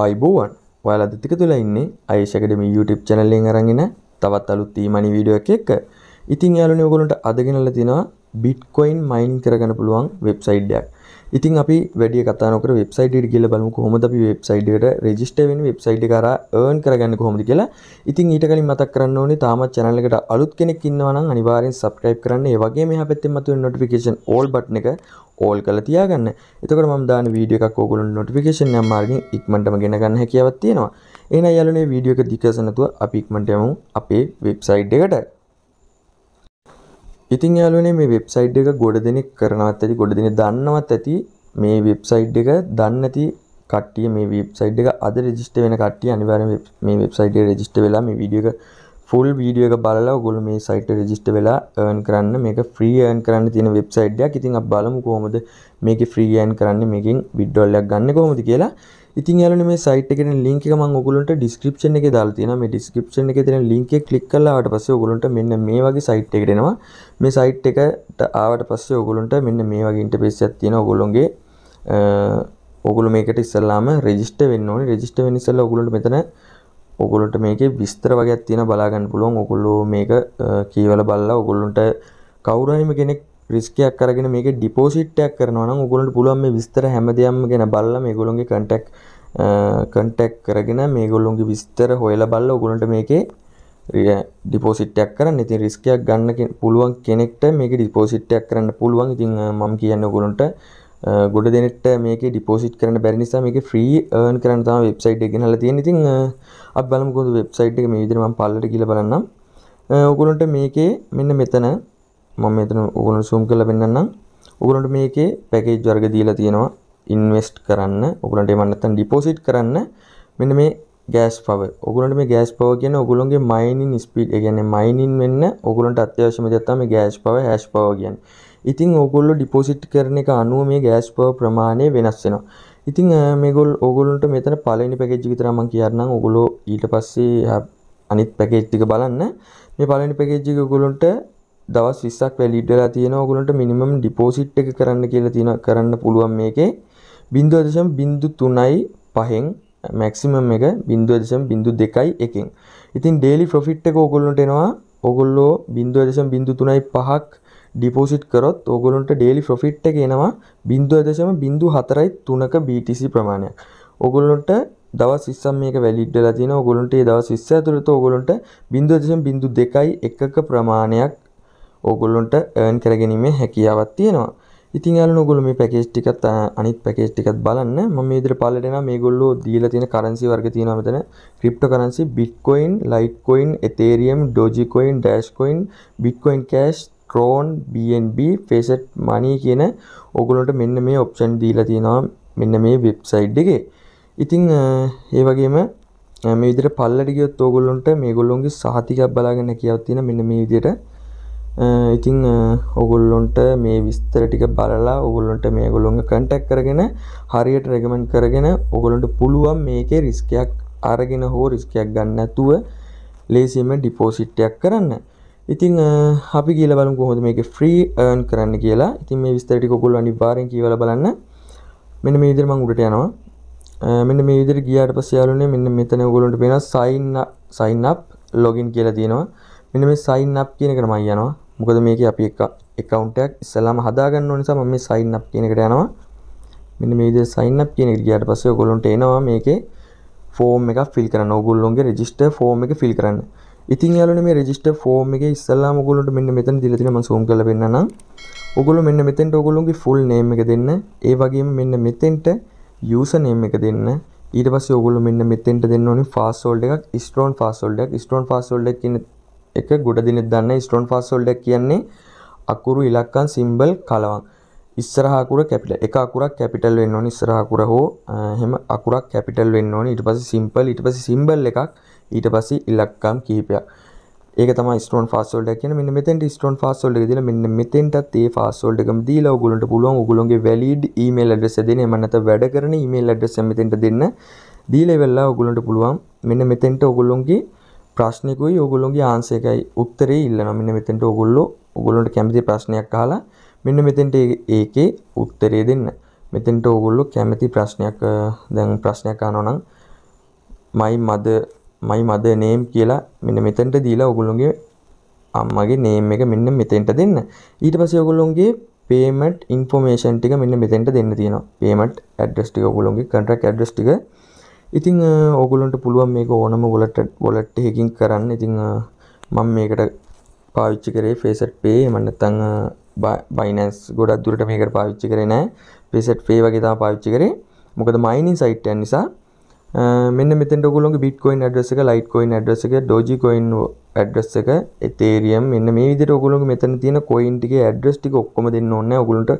ආයිබෝවන් ඔයාලා දෙතික තුළ ඉන්නේ අයිෂ ඇකඩමි YouTube channel එකෙන් අරගෙන තවත් අලුත් ඊමණි වීඩියෝ එකක් එක්ක. ඉතින් යාළුවනේ ඔයගොල්ලන්ට අද ගෙනල්ලා තිනවා Bitcoin mining කරගන්න පුළුවන් වෙබ්සයිට් එකක්. ඉතින් අපි වැඩි කතා නොකර වෙබ්සයිට් එකට ගිහලා බලමු කොහොමද අපි වෙබ්සයිට් එකට රෙජිස්ටර් වෙන්නේ වෙබ්සයිට් එක හරහා earn කරගන්නේ කොහොමද කියලා. ඉතින් ඊට කලින් මතක් කරන්න ඕනේ තාමත් channel එකට අලුත් කෙනෙක් ඉන්නවා නම් අනිවාර්යෙන් subscribe කරන්න. ඒ වගේම එහා පැත්තේ මතුවෙන notification all button එක ඕල් කල තියාගන්න එතකට මදාන වීඩිය එකක් ෝගුල නොටිකේෂන් යම්මාර්ගින් ඉක්මටම ගෙනගන්න හැකිවත් තියෙනවා එන යලනේ වීඩියෝ එක දිකසනතුව අපික්මටයමු අපේ වෙබ්සයිඩ් එකට ඉතින් යාලුවනේ මේ වෙබ්සයිඩ් එක ගොඩ දෙනෙක් කරනවත් ඇති ගොඩ දෙනෙ දන්නවත් ඇති මේ වෙබ්සයිඩ් එක දන්න ඇති කට්ටිය මේ වෙබ්සයිඩ් එක අද රෙජිස්ට වෙන කට්ටිය අනිවාර්යෙන් මේ වෙබ්සයිඩ් එක රෙජිස්ටර් වෙලා මේ වීඩියෝ එක ෆුල් වීඩිය එක බලලා ගොල මේ සයිට රජිස්ට වෙලා ඒන් කරන්න මේක ්‍රීයන් කරන්න තියෙන වෙබ්සයිඩ්යක් ඉතින් බලමු කොහොමද මේක ්‍රීයන් කරන්න මේකින් විඩ්ඩොල්ලයක් ගන්න කොමද කියලා ඉතින් යාලන මේ සයිට එකෙන ලින්ක ම ගොලට ඩිස්ක්‍රපෂන එක දාල්තින මේ ඩිස්ක්‍රපෂන එක තින ලින්ක කලික් කලාට පස ගොලට මෙන්න මේ වගේ සයිට් එකටෙනවා මේ සයිට් එකට ආවට පස්සේ ඔගොලන්ට මෙන්න මේ වගේ ඉන්ටපෙස් ඇතින ඔගොලොන්ගේ ඔගුල මේකට ඉස්සල්ලාම රෙජිස්ට වෙන්න ඕනි රෙජිස්ට වෙනිසල්ල ඔගුලට මෙතන ඔගොලොට මේක විස්තර වගේ තියෙන බලාගන්න පුළුවන් ඔගොල්ලෝ මේක කියවල බල්ලා ඔගොල්ලොන්ට කවුරනිම කෙනෙක් රිස්කයක් කරගෙන මේක ඩිපෝසිට්ටයක් කරනවා ඔගොලට පුළුවන් මේ විස්තර හැමදයම් ගෙන බල්ල මේ ගොලොන්ගේ කටෙක් කටෙක් කරගෙන මේ ගොල්ලොන්ගේ විස්තර හොයල බල්ල ඔගොලොට මේකේ ඩිපෝසිට්ටයක් කරන්න ඉතින් රිස්කයක් ගන්න පුළුවන් කෙනෙක්ට මේක ඩිපෝසිට්ටයක් කරන්න පුළුවන් ඉතින් මම කියන්න ගොලොන්ට ගොඩ දෙනෙට මේක ඩිපෝසිට් කරන බැරිනිසා මේක ්‍රී ඒන් කරන තම වෙබ්සයිට් එක හල තියෙන ඉතින් අප බලමුකොද වෙබ්සයිට් එක මේ විදිරම පල්ලට කියල බලන්නම් ඔගුලන්ට මේකේ මෙන්න මෙතන මම මෙතන ඔගුලන් සූම් කල පෙන්න්නම් ඔගුලන්ට මේකේ පැකේජ් වර්ග දීලා තියෙනවා ඉන්වස්ට් කරන්න ඔගුලන්ට මන්නත්තන් ඩිපෝසිට් කරන්න මෙන්න මේ ගෑස් පව ඔගුලන්ට මේ ගෑස් පව කියන ඔගුලන්ගේ මයිනින් ස්පීට් ගැන මයිනින් වෙන්න ඔගුලන්ට අත්‍යවශ්‍යම දත්තම ගෑස් පව හැස් පව කියන්නේ ඉතින් ඕගොල්ලො ඩිපෝසිට් කරන එක අනුව මේ ගෑස් පව ප්‍රමාණය වෙනස් වෙනවා ඉතින් මේගොල් ඔගොලන්ට මෙතන පලනි පැකෙච්ජි තරම කියන්න ඔගොලෝ ඊට පස්සේ අනිත් පැකේච්තික බලන්න මේ පලනි පැකෙච්ජික ගොලොන්ට දවස් විස්සක් වැලිඩලා තියෙන ඔගොලන්ට මිනිමම් ඩිපෝසිට් එක කරන්න කියලා තියෙන කරන්න පුළුවන් මේකේ බින්දුව දශම් බින්දු තුනයි පහෙන් මැක්සිමම් එක බින්දුව දශම් බින්දු දෙකයි එකින් ඉතින් ඩේලි ප්‍රොෆිට් එක ඔගොල්ලොට එනවා ඔගොල්ලෝ බින්දුව දශම් බින්දු තුනයි පහක් ඩිපෝසිට් කරොත් ඔගොලොන්ට ඩේලි ෆොෆිට් ගෙනවා බින්දුව දශම බිඳු හතරයි තුනක BTC ප්‍රමාණයක් ඔගොල්ලොන්ට දවස් ඉස්සම් මේක වැලිඩ්ඩලා තියෙන ඔගොලොන්ට ඒ දවස් ඉස්ස ඇතුළත ඔගොලොන්ට බින්දුව දශම බින්දු දෙකයි එකක ප්‍රමාණයක් ඔගොල්ලොන්ට එර්න් කරගැනීමේ හැකියාවක් තියෙනවා ඉතින් යාලන ඔගොල්ලෝ මේ පැකේජ් ටිකත් අනිත් පැකේජ් ටිකත් බලන්න මම මේ විදිහට පහලට එනවා මේගොල්ලෝ දීලා තියෙන කරන්සි වර්ග තියෙනවා මෙතන crypto currency Bitcoin Litecoin Ethereum Dogecoin Dashcoin Bitcoin cash Tron BNB faucet money කියන ඔගුලොට මෙන්න මේ ඔප්ෂන් දීලා තියෙනවා මෙන්න මේ වෙබ්සයිඩ් එකේ ඉතිං ඒ වගේම මේවිදිර පල්ලටිකයොත් ඕගොල්ලොන්ට මේ ගොල්ලොන්ගේ සාතිකක් බලාගන්න කියවත්තින මෙන්න මේ විදියට ඉතිං ඔගොල්ලොන්ට මේ විස්තර ටික බලලා ඔගොල්ලොන්ට මේ ගොල්ලොන් කටක් කරගෙන හරියට රැගමන් කරගෙන ඔගොලොන්ට පුළුවන් මේකේ රිස්කයක් අරගෙන හෝ රිස්කයක් ගන්න ඇතුව ලේසිම ඩිපෝසිට්ටයක් කරන්න ඉතිං අපි කියල බලම් කොහොද මේක ෆ්‍රී ර්න් කරන්න කියලා ඉතින් මේ විස්තරටි කොකුල් අනි වාරෙන් කියවල බලන්න මෙන්න මේ විදිර මං උඩට යනවා මෙන්න මේ විදිර ගියාට පස්සයාලුනේ මෙන්න මෙතන ගොලොන්ට පෙන සයින් සයින් අප් ලොගින් කියලා තියෙනවා මෙන්න මේ සයින් අප් කියන කරම යනවා මොකද මේක අපි එක එකකවන්ටක් ඉස්සලාම හදාගන්න නිසා ම මේ සයින් අප් කියනකට යනවා මෙන්න මේද සයින් අප් කියන ගියාට පස්සේ ගොලොන්ට එනවා මේකේ ෆෝම් එක ෆිල් කරන්න ඔගුල්ලොන්ගේ රෙජිස්ට ෆෝම් එක ෆිල් කරන්න ඉතින් යාලුවනේ මේ රෙජිස්ටර් ෆෝම් එකේ ඉස්සල්ලාම ඔයගොල්ලන්ට මෙන්න මෙතන දීලා තියෙනවා මම zoom කරලා පෙන්නන්නම්. ඔයගොල්ලෝ මෙන්න මෙතෙන්ට ඔයගොල්ලෝගේ full name එක දෙන්න. ඒ වගේම මෙන්න මෙතෙන්ට user name එක දෙන්න. ඊට පස්සේ ඔයගොල්ලෝ මෙන්න මෙතෙන්ට දෙන්න ඕනේ password එකක් strong password එකක්. strong password එක කියන එක ගොඩ දිනෙත් දන්න strong password එක කියන්නේ අකුරු ඉලක්කම් සිම්බල් කලවම්. ඉස්සරහ අකුර කැපිටල් එක අකුරක් කැපිටල් වෙන්න ඕනේ ඉස්සරහ අකුර හෝ එහෙම අකුරක් කැපිටල් වෙන්න ඕනේ ඊට පස්සේ සිම්පල් ඊට පස්සේ සිම්බල් එකක් ඊට පස්සේ ඉලක්කම් කීපයක් ඒක තමයි ස්ටෝන් ෆාස්වර්ඩ් එක කියන්නේ මෙන්න මෙතෙන්ට ස්ටෝන් ෆාස්වර්ඩ් එක දීලා මෙන්න මෙතෙන්ටත් ඒ ෆාස්වර්ඩ් එකම දීලා ඔයගොල්ලන්ට පුළුවන් ඔයගොල්ලන්ගේ වැලිඩ් ඊමේල් ඇඩ්‍රස් එක දෙන්න එම නැත්නම් වැඩ කරන ඊමේල් ඇඩ්‍රස් එක මෙතෙන්ට දෙන්න දීලා ඉවරලා ඔයගොල්ලන්ට පුළුවන් මෙන්න මෙතෙන්ට ඔයගොල්ලන්ගේ ප්‍රශ්නිකුයි ඔගොලොන්ගේ ආන්සේකයි උත්තරේ ඉල්ලනවා මෙන්න මෙතෙන්ට ඔගොල්ලෝ ඔගොල්ලොන්ට කැමති ප්‍රශ්නයක් අහලා මෙන්න මෙතෙන්ට ඒකේ උත්තරේ දෙන්න මෙතෙන්ට ඔගොල්ලෝ කැමති ප්‍රශ්නයක් දැන් ප්‍රශ්නයක් අහනවා නම් my mother මයි මද නේම් කියලා මෙන්න මෙතැන්ට දීලා ඔගුලුන්ගේ අම්මගේ නේම් එක මෙන්න මෙතෙන්ට දෙන්න ඊට පස ඔගුලුන්ගේ පේමට ඉන්ෆෝමේෂන් ටික මෙන්න මෙතෙන්ට දෙන්න තියෙන පේමට ඇඩ්‍රස්ටික ඔගුලුන්ගේ කටක් ඇඩ්‍රස්ටික ඉතිං ඔගුලන්ට පුළුවන් මේක ඕනම ගොලට ගොලට් හකින් කරන්න ඉතිං මං මේකට පාවිච්චි කරේ ෆේසට් පේ මන්නතං බයිනස් ගොඩක් දුරට මේකට පාවිච්චි කරේ නෑ පෙසට් ෆේ වගේතා පාවිච්චි කරේ මොකද මයිනින් සයිට්ය නිසා මෙන්න මෙතෙන්ට ඔගොල්ලොන්ගේ බිට්කොයින් ඇඩ්‍රස් එක ලයිට්කොයින් ඇඩ්‍රස් එක ඩෝජිකොයින් ඇඩ්‍රස් එක එතේරියම් මෙන්න මේ විදිහට ඔගොල්ලොන්ගේ මෙතන තියෙන කොයින් ටිකේ ඇඩ්‍රස් ටික ඔක්කොම දෙන්න ඕනේ ඔගොල්ලන්ට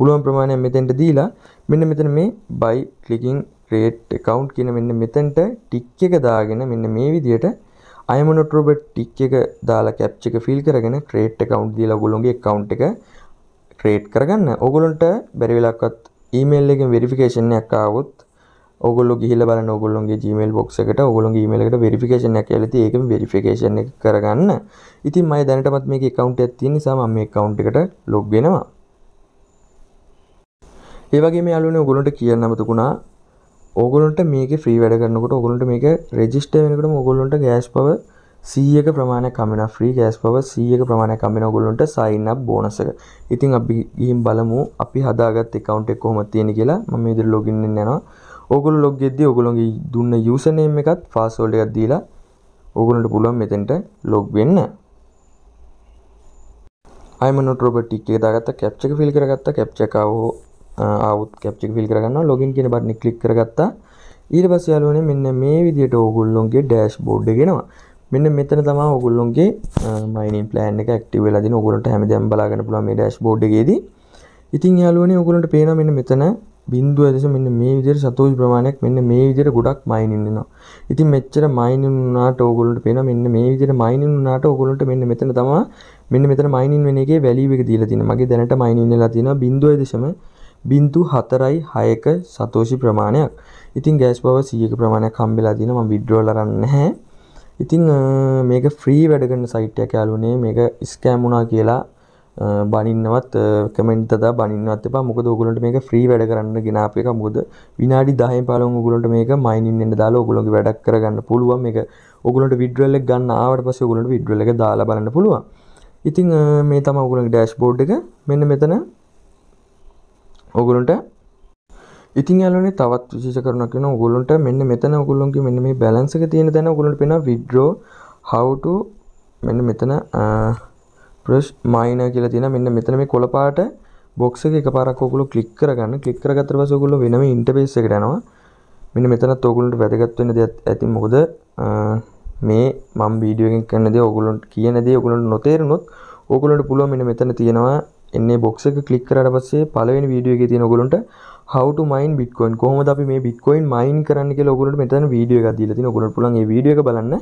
පුළුවන් ප්‍රමාණයක් මෙතෙන්ට දීලා මෙන්න මෙතන මේ buy clicking create account කියන මෙන්න මෙතෙන්ට ටික් එක දාගෙන මෙන්න මේ විදිහට I am not Robert ටික් එක දාලා කැප්ච එක ෆිල් කරගෙන create account දීලා ඔගොල්ලොන්ගේ account එක create කරගන්න. ඔගොල්ලන්ට බැරි වෙලාවකත් email එකෙන් verification එකක් ආවොත් ඔගොල්ල ගිහිල බල ඔගොල්ලොන්ගේ ජීමල් බොක්ස එකට ඔගොලොන්ගේ ඊමලකට වෙරිිකේෂන ඇලති ඒක වෙරිිකේෂන කරගන්න ඉතින් මයි දැනටමත් මේ කවන්් ඇත්ති නිසා ම මේ කවන්් එකට ලොබ්ගෙනවා ඒවගේ මේ අලුනේ ඔගොලොන්ට කියන්න අමතකුණා ඕගොලොන්ට මේක ්‍රී වැඩ කරන්නකට ඔගොලොන්ට මේක රෙජිස්ට වෙනකට ඔගොලොන්ට ගෑස් පව සියක ප්‍රමාණ කමෙන ්‍රී ගෑස් පව සියක ප්‍රමාණ කමෙන ගොලොන්ට සයින්න බෝනසක ඉතින් අපි ගිහිම් බලමු අපි හදාගත් එකකවන්් එක් කොහොම තියෙන කියලා ම ඉදිර ලොගින්න නවා ඕගොල්ලෝ log එද්දී ඕගොල්ලෝගේ දුන්න user name එකත් password එකක් දීලා ඕගොල්ලන්ට පුළුවන් මෙතෙන්ට log වෙන්න. I'm not Robert tick එක දාගත්තා captcha එක fill කරගත්තා captcha එක ආවොත් captcha එක fill කරගන්නවා login කියන බටනේ click කරගත්තා ඊට පස්සේ යාළුවනේ මෙන්න මේ විදිහට ඕගොල්ලොන්ගේ ඩෑෂ්බෝඩ් එක එනවා. මෙන්න මෙතන තමයි ඕගොල්ලොන්ගේ මයිනින් ප්ලෑන් එක ඇක්ටිව් වෙලා දින ඕගොල්ලන්ට හැමදේම බලාගන්න පුළුවන් මේ ඩෑෂ්බෝඩ් එකේදී. ඉතින් යාළුවනේ ඕගොල්ලන්ට පේනවා මෙන්න මෙතන බින්දුව ඇදෙස මෙන්න මේ විදිහට සතූෂ් ප්‍රමාණයක් මෙන්න මේ විදිහට ගොඩක් මයිනින් වෙනවා. ඉතින් මෙච්චර මයිනින් වුණාට ඕගොල්ලන්ට පේනවා මෙන්න මේ විදිහට මයිනින් වුණාට ඕගොල්ලන්ට මෙන්න මෙතන තමයි මෙන්න මෙතන මයිනින් වෙන එකේ වැලියු එක දීලා තියෙනවා. මගේ දැනට මයිනින් වෙලා තියෙනවා 0.46ක සතෝෂි ප්‍රමාණයක්. ඉතින් ගෑස් බව 100ක ප්‍රමාණයක් හම්බෙලා තියෙනවා. මම විඩ්‍රෝල් අරන් නැහැ. ඉතින් මේක ෆ්‍රී වැඩ කරන සයිට් එකක් යාළුවනේ මේක ස්කෑම් වුණා කියලා බනින්නවත් කමෙන්ට බනින්නවත් එපා මොකද ඔගලන්ට මේක ෆ්‍රී වැඩ කරන්න ගෙනාප එක මුොද විනාඩි දහය පාලොන් ගුලන්ට මේක මයිනින් එන්න දාලා ඔගුලොගේ වැඩක් කරගන්න පුළුවන් මේ ඔගුලට විඩරල්ලක් ගන්න ආවට පස ගුලට විඩරල එක දාලා බලන්න පුළුවන් ඉතිං මේ තම ඔගුලන් ඩෑශ් බෝඩ් එක මෙන්න මෙතන ඔගුලන්ට ඉතින් යාලනේ තවත් විශේෂ කරුණක් වෙනවා ඔයගොල්ලන්ට මෙන්න මෙතන ඔයගොල්ලන්ගේ මෙන්න මේ බැලන්ස් එක තියෙන තැන ඔයගොල්ලන්ට පේනවා withdraw how to මෙන්න මෙතන ප්‍රශ් මයින කියලා තියෙන මෙන්න මෙතන මේ කොළ පාට බොක්ස් එක එකපාරක් ඔයගොල්ලෝ ක්ලික් කරගන්න ක්ලික් කරගත්තට පස්සේ ඔයගොල්ලෝ වෙනම ඉන්ටර්ෆේස් එකට යනවා මෙන්න මෙතනත් ඔයගොල්ලන්ට වැදගත් වෙන දෙයක් ඇති මොකද මේ මම වීඩියෝ එකෙන් කරන දේ ඔයගොල්ලන්ට කියන දේ ඔයගොල්ලන්ට නොතේරුනොත් ඔයගොල්ලන්ට පුළුවන් මෙන්න මෙතන තියෙනවා එන්නේ බොක්ස් එක ක්ලික් කරාට පස්සේ පළවෙනි වීඩියෝ එකේ තියෙන ඔයගොල්ලන්ට හවට මයින් බික්කොයින් කොහොමද අපි මේ බික්කොයින් මයින් කරන්න ලොකුලට මෙතන වීඩියෝ එක දීලා තින ඔගොල්ලන්ට පුළුවන් ඒ වීඩියෝ එක බලන්න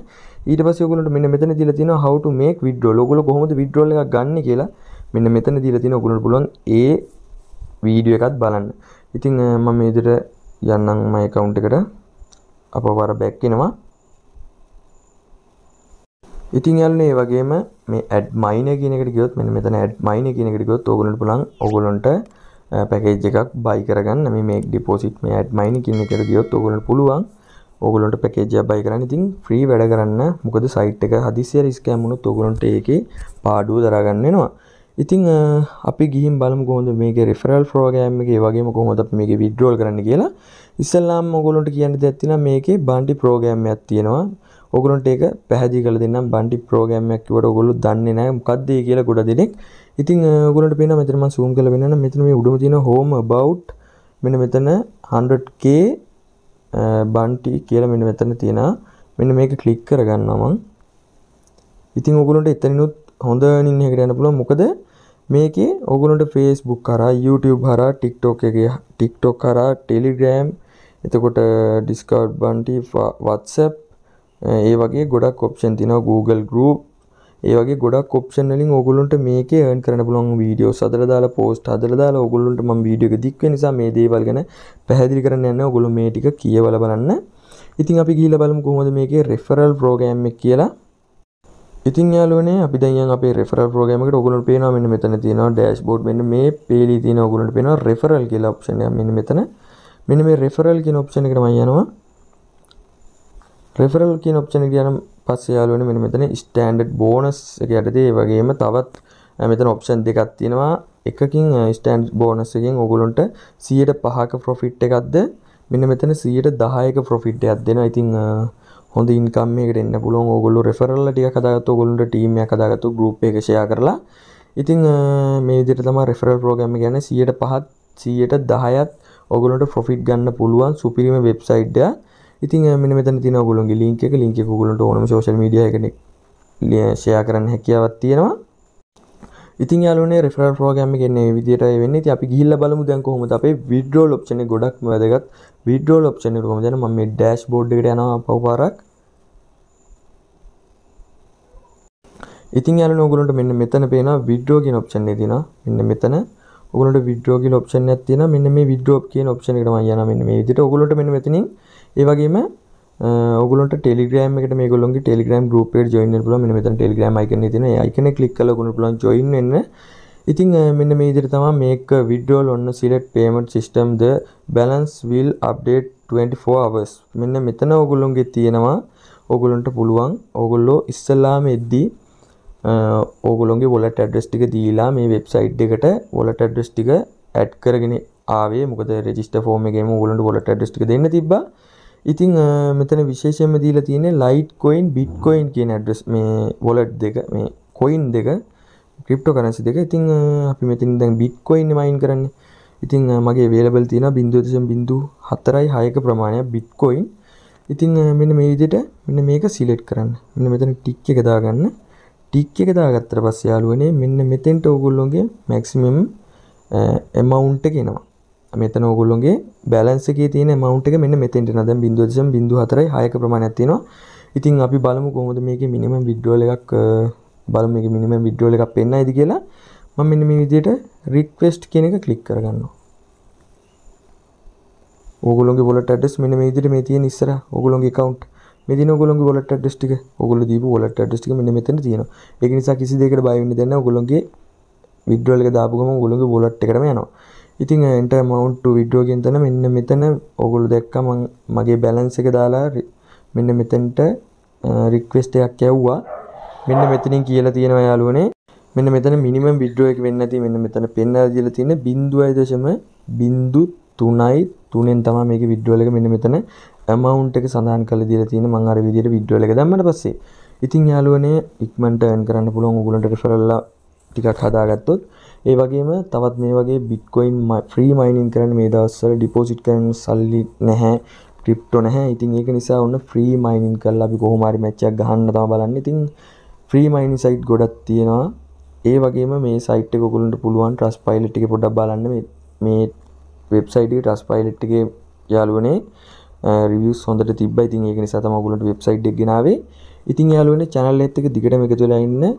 ඊට පස්සේ ඔගොල්ලන්ට මෙන්න මෙතන දීලා තිනවා how to make withdrawal ඔගොල්ලෝ කොහොමද withdrawal එකක් ගන්න කියලා මෙන්න මෙතන දීලා තින ඔගොල්ලන්ට පුළුවන් ඒ වීඩියෝ එකත් බලන්න ඉතින් මම මේ විදිහට යන්නම් my account එකට අපව අර බෑක් වෙනවා ඉතින් යාළුවනේ ඒ වගේම මේ add mine කියන එකට ගියොත් මෙන්න මෙතන add mine කියන එකට ගියොත් ඔයගොල්ලන්ට පුළුවන් ඔයගොල්ලන්ට පැකේජ් එකක් බයි කරගන්න මේ ඩිපෝසිට් මේ ඇඩ්මයින කින්න කර ගියොත් ඔගොලට පුළුවන් ඔගලොට පැකේජය බයි කරන්න ඉතින් ්‍රී වැඩ කරන්න මොකද සයිට් එක හදිසිය රිස්කෑමුණු තොගොලොන්ට ඒක පාඩුව දරගන්නවා ඉතිං අපි ගිහිම් බලම් ගොහොඳ මේක රිෆරල් ප්‍රෝගෑම්මගේ වගේම කොහොමද මේක විඩ්රෝල් කරන්න කියලා ඉස්සල්ලාම් ඔගොලොන්ට කියන්න දැත්තින මේකේ බන්ඩි ප්‍රෝගෑම්මයක් තියෙනවා ඔගුලොන්ට ඒක පැහදි කල දෙන්නම් බන්ඩි ප්‍රෝගෑම්මයක් වට ඔගොලු දන්නේ නෑ මොකක්දේ කියලා ගොඩ දෙනෙක් ඉතින් ගලට පෙන මෙතරම සූම් කල වෙන මෙතන මේ උඩම තින හෝම බව් මෙන මෙතන 100k බන්ටි කියල මෙන මෙතන තියෙන මෙන්න මේක කලික් කරගන්නමං ඉතින් ඔගුලන්ට එතනිනුත් හොඳ නින්න කරන්න පුළුව මොකද මේක ඔගුලන්ට ෆේස්බුක් කර YouTube හර ටික්ටෝක එක ටික්ටෝක් කර ටෙලිග්‍රෑම් එතකොට ඩිස්කව් බන්ටි වත්සප් ඒ වගේ ගොඩක් ඔප්ෂන් තින Google ගරුප් ඒවගේ ගොඩක් ඔප්ෂන්ලින් ඔගුලන්ට මේක ඒන් කරන පුළොන් වීඩියෝ සදර දාලා පෝස්ට් හදර දාලා ඔගුලන්ට ම වීඩියක දික්ව නිසා මේ දේවල් ගැන පැහැදිලි කරන්න යන්න ඔගොලු මේ ටික කියවල බලන්න ඉතින් අපි ගීල බලමු කොහොමද මේකේ රෙෆරල් ප්‍රෝගෑම් එක කියලා ඉතින් යාලුවනේ අපි දැන් අපේ රෙෆරල් ප්‍රෝග්‍රෑම් එකට ඔයගොල්ලෝ පේනවා මෙන්න මෙතන තියෙනවා ඩෑෂ්බෝඩ් මෙන්න මේ පේලී තියෙන ඔයගොල්ලන්ට පේනවා රෙෆරල් කියලා ඔප්ෂන් එක මෙන්න මෙතන මෙන්න මේ රෙෆරල් කියන ඔප්ෂන් එකට මම යනවා රෙෆරල් කියන ඔප්ෂන් එක යනවා පස්සේ යාළුවනේ මෙන්න මෙතන ස්ටෑන්ඩඩ් බෝනස් එක යටතේ ඒ වගේම තවත් මෙතන ඔප්ෂන් දෙකක් තියෙනවා එකකින් ස්ටෑන්ඩ් බෝනස් එකෙන් ඔයගොල්ලන්ට 105ක ප්‍රොෆිට් එකක්ද මෙන්න මෙතන 110ක ප්‍රොෆිට් එකක් දෙනවා. ඉතින් හොඳ ඉන්කම් එකකට එන්න පුළුවන්. ඕගොල්ලෝ රෙෆරල් ටිකක් හදාගත්තු ඕගොල්ලන්ට ටීම් එකක් හදාගත්තු ගෲප් එක ෂෙයා කරලා ඉතින් මේ විදිහට තමයි රෙෆරල් ප්‍රෝග්‍රෑම් එක කියන්නේ 105ත් 110ත් ඔගොල්ලන්ට ප්‍රොෆිට් ගන්න පුළුවන් සුපිරිම වෙබ්සයිට් එක. ඉතින් මෙ මෙත තින ගුලන්ගේ ලින්ක එක ලින්ක කුලට ඕනම ෝෂල් මඩිය එකන ෂයා කරන්න හැකියාවත් තියෙනවා ඉතින් යාලනේ රෙෆරල් ප්‍රෝගම ගෙන විදිට වෙන්න අපි ගිල්ල බලමු දැන් කොහොමද අපේ විඩ්‍රෝල් ඔප්ෂන ගොඩක් වැදගත් විඩ්‍රෝල් ඔප්ෂන කොමද ම ඩස් බෝඩ් යන පවපාරක් ඉතින් යාල නොගලට මෙන්න මෙතන පේන විඩ්‍රෝගෙන් ඔප්ෂන් තින මෙන්න මෙතන ඔගලට විඩ්‍රෝගල් ඔප්ෂන් ඇතින මෙන්න මේ විඩ්‍රෝප් කිය ඔප්ෂන ම යන මෙන්න මේ දිට ඔගලට මෙන්න මෙතිනින් ඒවගේම ඔගලට ටෙලිග්‍රම් එකට ගොලොන් ටෙලිග්‍රම් රපේ ජොයින්න පුල මෙත ටෙලිග්‍රම් යිකන තින යිකන ලික් කල ගුණ පුලන් ජොයින්න ඉතින් මෙන්න මේ ඉදිරි තමා මේක විඩ්ඩෝල් ඔන්න සිලට් පේමට් සිිස්ටම්ද බැලන්ස් විල් අප්ඩේට් 24 hours මෙන්න මෙතන ඔගොල්ලොන්ගේ තියෙනවා ඔගොලොන්ට පුළුවන් ඔගොල්ලෝ ඉස්සල්ලාම එද්දී ඕගොලොන්ගේ වොලට ඇඩ්‍රස් ටික දීලා මේ වෙබ්සයිට් එකට වොලට ඇඩ්‍රස් ටික ඇඩ් කරගෙන ආවේ මොකද රෙජිස්ටර් ෆෝම් එකේම ඔයගොල්ලන්ට වොලට ඇඩ්‍රස් ටික දෙන්න තිබ්බා ඉතිං මෙතන විශේෂයම දීලා තියෙන ලයිට් කොයින් බිට්කොයින් කියන ඇඩ්‍රස් මේ වොලට් දෙක මේ කොයින් දෙක ක්‍රිප්ටෝ කරන්සි දෙක ඉතිං අපි මෙතින් දැන් බිට්කොයින් මයින් කරන්න ඉතිං මගේ වේලබල් තියෙන බින්දුවතිසම් බිඳු හතරයි හයක ප්‍රමාණයක් බිට්කොයින් ඉතිං මෙන මේ විදිට මෙන්න මේක සිලෙට් කරන්න මෙන්න මෙතන ටික් එක දාගන්න ටික් එක දාගත්තර පස් යාලුවනේ මෙන්න මෙතෙන්ට ඕගොල්ලොන්ගේ මැක්සිමම් එමවුන්ට කෙනවා මෙතන ඕගොල්ලොන්ගේ බැලන්සක තියන මවන්ට මෙන්න මෙතෙන්ට නද බිදුවජම් බිඳු හතරයි හයක ප්‍රමාණයක්තිනවා ඉතින් අපි බලමු කොහොද මේක මිනිම විඩ්ඩෝල එකක් බලම එක මිනිම විඩ්ඩෝල එකක් පෙන්න්න ඇති කියලා ම මෙනම විදියට රික්වස්ට් කියන එක කලික් කරගන්න ඔගුලොගේ ොලට ඩස් මෙන විදිට මේ තිය නිස්සර ඔගුලොන්ගේ කවන්් මෙදි ගොලොන් ොලට ඩස්ටික ඔගුල දීප ොලට ඩස්ටික මෙ මෙතන තියෙන එක නිසා කිසි දෙකට බයින්න දෙන්න ගොලොන්ගේ විඩ්ඩෝලක දාපුගම ගොලොගේ ොලට් කරම යනවා ඉතිං ඇන්ට මවන්් විඩියෝගෙන් තන මෙන්න මෙතන ඔගුල් දැක්ක මගේ බැලන්ස එක දාලා මෙන්න මෙතෙන්ට රික්වෙස්ටයක් ඇව්වා මෙන්න මෙතනින් කියලා තියෙන යාලුවනේ මෙන්න මෙතන මිනිම විඩියෝ එක වෙන්න ඇති මෙන්න මෙතන පෙන්න්නා දිල තියෙන බින්දුව අයිදශම බින්දු තුනයි තුනෙන් තම මේක විඩ්ුවලක මෙන්න මෙතන ඇමවුන්ට එක සඳහන් කල දිල තියෙන මං අර විදියට විඩ්ුවලක දැම්මට පස්සේ ඉතින් යාලුවනේ ඉක්මන්ට ඇන් කරන්න පුළුවන් උගලට ෙෆරල්ලා ටිකක් හදාගත්තොත් ඒ වගේම තවත් මේ වගේ බිට්කොයින් ෆ්‍රී මයිනින් කරන්න මේ දවස්වල ඩිපෝසිට් කරන්න සල්ලි නැහැ ක්‍රිප්ටෝ නැහැ. ඉතින් ඒක නිසා ඔන්න ෆ්‍රී මයිනින් කරලා අපි කොහොම හරි මැච් එකක් ගහන්න තමයි බලන්නේ. ඉතින් ෆ්‍රී මයිනින් සයිට් ගොඩක් තියෙනවා. ඒ වගේම මේ සයිට් එක ඔයගොල්ලන්ට පුළුවන් ට්‍රස් පයිලට් එකේ පොඩ්ඩක් බලන්න මේ මේ වෙබ්සයිට් එකේ ට්‍රස් පයිලට් එකේ යාළුවනේ රිවියස් හොඳට තිබ්බා. ඉතින් ඒක නිසා තමයි ඔයගොල්ලන්ට වෙබ්සයිට් එක ගෙනාවේ. ඉතින් යාළුවනේ channel එකත් එක දිගටම එකතු වෙලා ඉන්න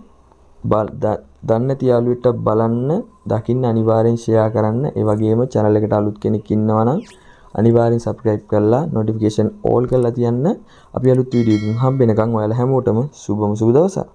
දන්න තියාලුවට බලන්න දකින්න අනිවාරෙන් ෂයා කරන්න ඒවගේම චැනල එකට අලුත් කෙනෙක් ඉන්නවනම් අනිවාරෙන් සබස්ක්‍රයිබ් කරලා නොටිෆිකේෂන් ඕල් කරලා තියන්න අපි අලුත් වීඩියෝ හම්බ වෙනකන් ඔයාලා හැමෝටම සුබම සුබ දවසක්